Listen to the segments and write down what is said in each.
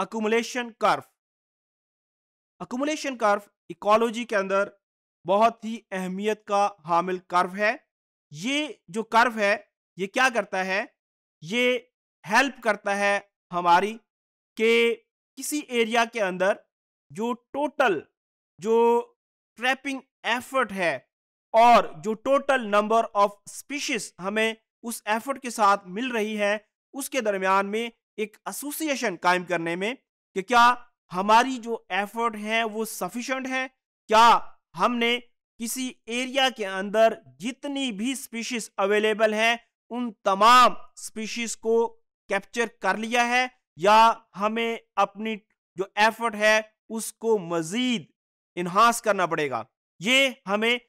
अकुमुलेशन curve accumulation curve ecology के अंदर बहुत ही अहमियत का हामिल कर्व है ये जो कर्व है ये क्या करता है ये हेल्प करता है हमारी के किसी एरिया के अंदर जो टोटल जो ट्रैपिंग एफर्ट है और जो टोटल नंबर ऑफ स्पीशीज हमें उस एफर्ट के साथ मिल रही है उसके दरमियान में एक एसोसिएशन कायम करने में कि क्या हमारी जो एफर्ट है वो सफिशेंट है क्या हमने किसी एरिया के अंदर जितनी भी स्पीशीज अवेलेबल हैं उन तमाम स्पीशीज को कैप्चर कर लिया है या हमें अपनी जो एफर्ट है उसको मज़ीद इन्हांस करना पड़ेगा ये हमें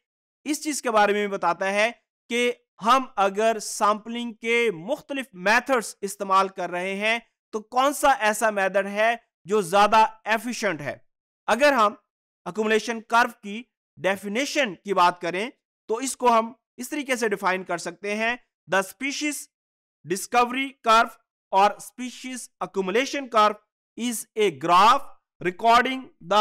इस चीज़ के बारे में बताता है कि हम अगर सैम्पलिंग के मुख्तलिफ मैथड्स इस्तेमाल कर रहे हैं तो कौन सा ऐसा मैथड है जो ज़्यादा एफिशिएंट है अगर हम अकोमलेशन कर्व की डेफिनेशन की बात करें तो इसको हम इस तरीके से डिफाइन कर सकते हैं द स्पीशीज डिस्कवरी कर्व और species accumulation curve is a graph recording the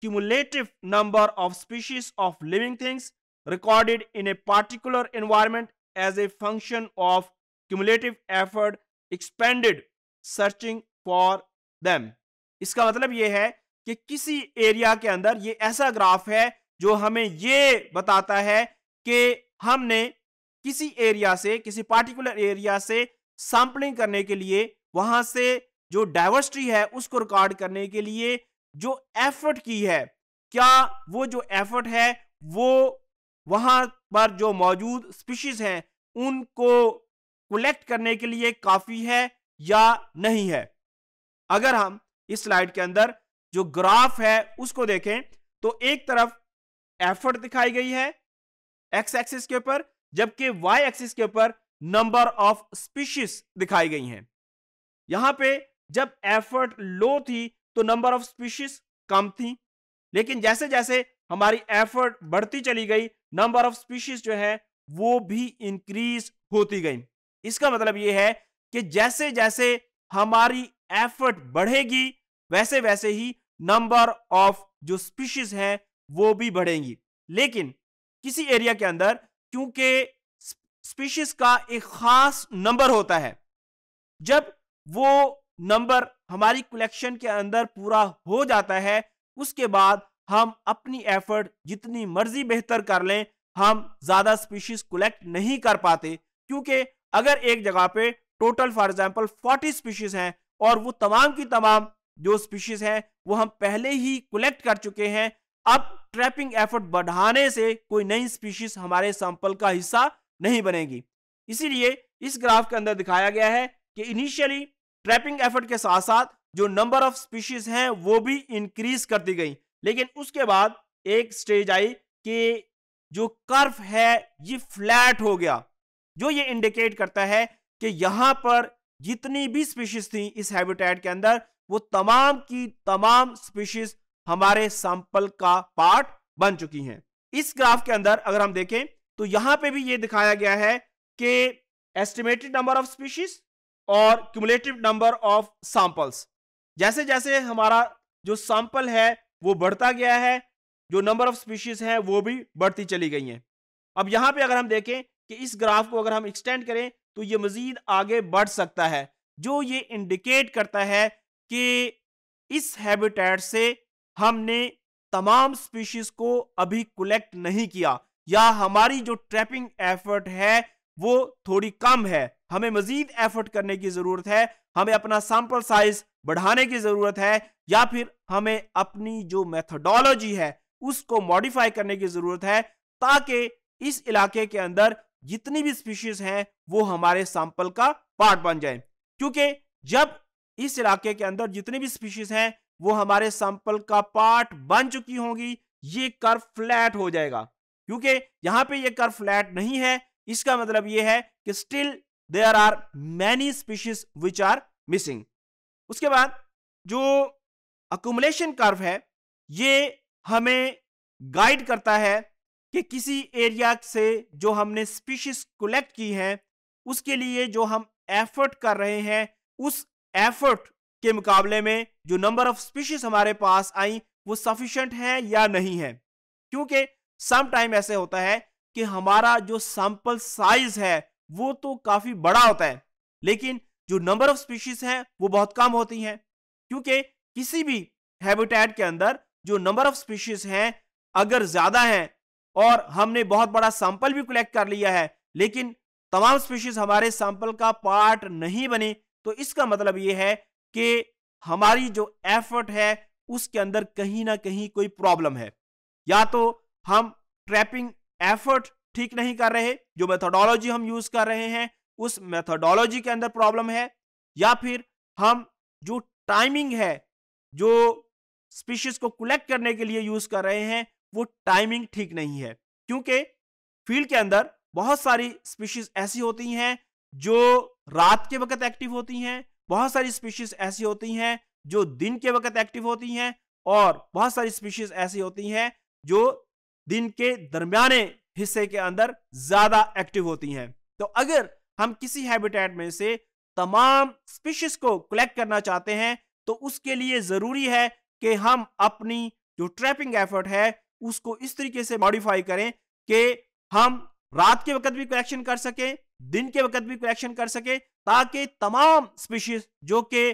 cumulative number of species of living things recorded in a particular environment as a function of cumulative effort expended searching for them. इसका मतलब यह है कि किसी area के अंदर ये ऐसा ग्राफ है जो हमें ये बताता है कि हमने किसी एरिया से किसी पार्टिकुलर एरिया से सैम्पलिंग करने के लिए वहां से जो डाइवर्सिटी है उसको रिकॉर्ड करने के लिए जो एफर्ट की है क्या वो जो एफर्ट है वो वहाँ पर जो मौजूद स्पीशीज़ हैं उनको कलेक्ट करने के लिए काफ़ी है या नहीं है अगर हम इस स्लाइड के अंदर जो ग्राफ है उसको देखें तो एक तरफ एफर्ट दिखाई गई है एक्स एक्सिस के ऊपर जबकि वाई एक्सिस के ऊपर नंबर ऑफ स्पीशीज दिखाई गई हैं यहां पे जब एफर्ट लो थी तो नंबर ऑफ स्पीशीज कम थी लेकिन जैसे जैसे हमारी एफर्ट बढ़ती चली गई नंबर ऑफ स्पीशीज जो है वो भी इंक्रीज होती गई इसका मतलब ये है कि जैसे जैसे हमारी एफर्ट बढ़ेगी वैसे वैसे ही नंबर ऑफ जो स्पीशीज हैं वो भी बढ़ेंगी लेकिन किसी एरिया के अंदर क्योंकि स्पीशीज का एक खास नंबर होता है जब वो नंबर हमारी कलेक्शन के अंदर पूरा हो जाता है उसके बाद हम अपनी एफर्ट जितनी मर्जी बेहतर कर लें हम ज़्यादा स्पीशीज कलेक्ट नहीं कर पाते क्योंकि अगर एक जगह पे टोटल फॉर एग्जांपल 40 स्पीशीज हैं और वो तमाम की तमाम जो स्पीशीज हैं वो हम पहले ही कलेक्ट कर चुके हैं अब ट्रैपिंग एफर्ट बढ़ाने से कोई नई स्पीशीज हमारे सैंपल का हिस्सा नहीं बनेगी इसीलिए इस ग्राफ के अंदर दिखाया गया है कि इनिशियली ट्रैपिंग एफर्ट के साथ साथ जो नंबर ऑफ स्पीशीज हैं वो भी इंक्रीज कर दी गई लेकिन उसके बाद एक स्टेज आई कि जो कर्फ है ये फ्लैट हो गया जो ये इंडिकेट करता है कि यहां पर जितनी भी स्पीशीज थी इस हैबिटेट के अंदर वो तमाम की तमाम स्पीशीज हमारे सैंपल का पार्ट बन चुकी हैं इस ग्राफ के अंदर अगर हम देखें तो यहां पे भी ये दिखाया गया है कि एस्टिमेटेड नंबर ऑफ स्पीशीज और क्यूमुलेटिव नंबर ऑफ सैंपल्स जैसे जैसे हमारा जो सैंपल है वो बढ़ता गया है जो नंबर ऑफ स्पीशीज हैं वो भी बढ़ती चली गई हैं अब यहाँ पे अगर हम देखें कि इस ग्राफ को अगर हम एक्सटेंड करें तो ये मज़ीद आगे बढ़ सकता है जो ये इंडिकेट करता है कि इस हैबिटेट से हमने तमाम स्पीशीज़ को अभी कलेक्ट नहीं किया या हमारी जो ट्रैपिंग एफर्ट है वो थोड़ी कम है हमें मज़ीद एफर्ट करने की ज़रूरत है हमें अपना सैम्पल साइज़ बढ़ाने की ज़रूरत है या फिर हमें अपनी जो मेथोडोलॉजी है उसको मॉडिफाई करने की ज़रूरत है ताकि इस इलाके के अंदर जितनी भी स्पीशीज़ हैं वो हमारे सैंपल का पार्ट बन जाए क्योंकि जब इस इलाके के अंदर जितनी भी स्पीशीज़ हैं वो हमारे सैंपल का पार्ट बन चुकी होंगी ये कर फ्लैट हो जाएगा क्योंकि यहां पे ये कर फ्लैट नहीं है इसका मतलब ये है कि still there are many species which are missing उसके बाद जो अकोमलेशन कर्व है ये हमें गाइड करता है कि किसी एरिया से जो हमने स्पीशीज कलेक्ट की है उसके लिए जो हम एफर्ट कर रहे हैं उस एफर्ट के मुकाबले में जो नंबर ऑफ स्पीशीज हमारे पास आई वो सफिशेंट है या नहीं है क्योंकि सम टाइम ऐसे होता है कि हमारा जो सैंपल साइज है वो तो काफ़ी बड़ा होता है लेकिन जो नंबर ऑफ स्पीशीज हैं वो बहुत कम होती हैं क्योंकि किसी भी हैबिटेट के अंदर जो नंबर ऑफ स्पीशीज हैं अगर ज्यादा हैं और हमने बहुत बड़ा सैंपल भी कलेक्ट कर लिया है लेकिन तमाम स्पीशीज हमारे सैंपल का पार्ट नहीं बने तो इसका मतलब ये है कि हमारी जो एफर्ट है उसके अंदर कहीं ना कहीं कोई प्रॉब्लम है या तो हम ट्रैपिंग एफर्ट ठीक नहीं कर रहे जो मेथोडोलॉजी हम यूज कर रहे हैं उस मेथोडोलॉजी के अंदर प्रॉब्लम है या फिर हम जो टाइमिंग है जो स्पीशीज को कलेक्ट करने के लिए यूज कर रहे हैं वो टाइमिंग ठीक नहीं है क्योंकि फील्ड के अंदर बहुत सारी स्पीशीज ऐसी होती हैं जो रात के वक्त एक्टिव होती हैं बहुत सारी स्पीशीज ऐसी होती हैं जो दिन के वक्त एक्टिव होती हैं और बहुत सारी स्पीशीज ऐसी होती हैं जो दिन के दरमियाने हिस्से के अंदर ज्यादा एक्टिव होती हैं तो अगर हम किसी हैबिटेट में से तमाम स्पीशीज को कलेक्ट करना चाहते हैं तो उसके लिए ज़रूरी है कि हम अपनी जो ट्रैपिंग एफर्ट है उसको इस तरीके से मॉडिफाई करें कि हम रात के वक्त भी कलेक्शन कर सके दिन के वक्त भी कलेक्शन कर सके ताकि तमाम स्पीशीज जो कि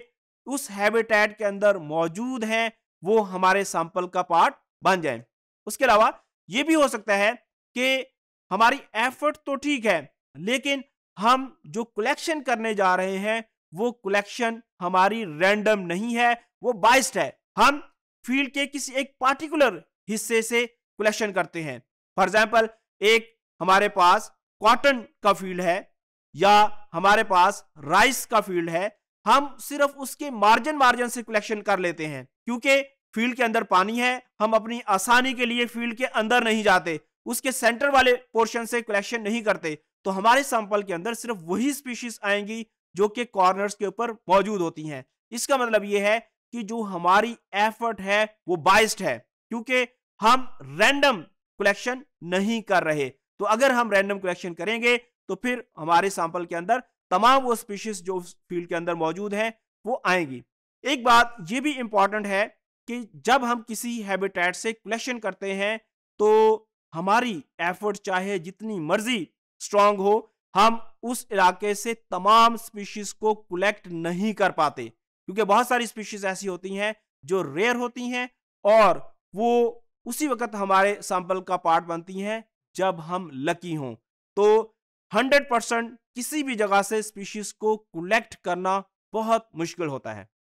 उस हैबिटेट के अंदर मौजूद हैं वो हमारे सैंपल का पार्ट बन जाए उसके अलावा ये भी हो सकता है कि हमारी एफर्ट तो ठीक है लेकिन हम जो कलेक्शन करने जा रहे हैं वो कलेक्शन हमारी रैंडम नहीं है वो बाइस्ड है हम फील्ड के किसी एक पार्टिकुलर हिस्से से कलेक्शन करते हैं फॉर एग्जाम्पल एक हमारे पास कॉटन का फील्ड है या हमारे पास राइस का फील्ड है हम सिर्फ उसके मार्जिन मार्जिन से कलेक्शन कर लेते हैं क्योंकि फील्ड के अंदर पानी है हम अपनी आसानी के लिए फील्ड के अंदर नहीं जाते उसके सेंटर वाले पोर्शन से कलेक्शन नहीं करते तो हमारे सैंपल के अंदर सिर्फ वही स्पीशीज आएंगी जो कि कॉर्नर्स के ऊपर मौजूद होती हैं इसका मतलब यह है कि जो हमारी एफर्ट है वो बाइस्ड है क्योंकि हम रैंडम कलेक्शन नहीं कर रहे तो अगर हम रैंडम कलेक्शन करेंगे तो फिर हमारे सैंपल के अंदर तमाम वो स्पीशीज जो फील्ड के अंदर मौजूद हैं वो आएंगी एक बात ये भी इंपॉर्टेंट है कि जब हम किसी हैबिटेट से कलेक्शन करते हैं तो हमारी एफर्ट चाहे जितनी मर्जी स्ट्रांग हो हम उस इलाके से तमाम स्पीशीज को कलेक्ट नहीं कर पाते क्योंकि बहुत सारी स्पीशीज ऐसी होती हैं जो रेयर होती हैं और वो उसी वक्त हमारे सैंपल का पार्ट बनती हैं जब हम लकी हों तो 100 परसेंट किसी भी जगह से स्पीशीज को कलेक्ट करना बहुत मुश्किल होता है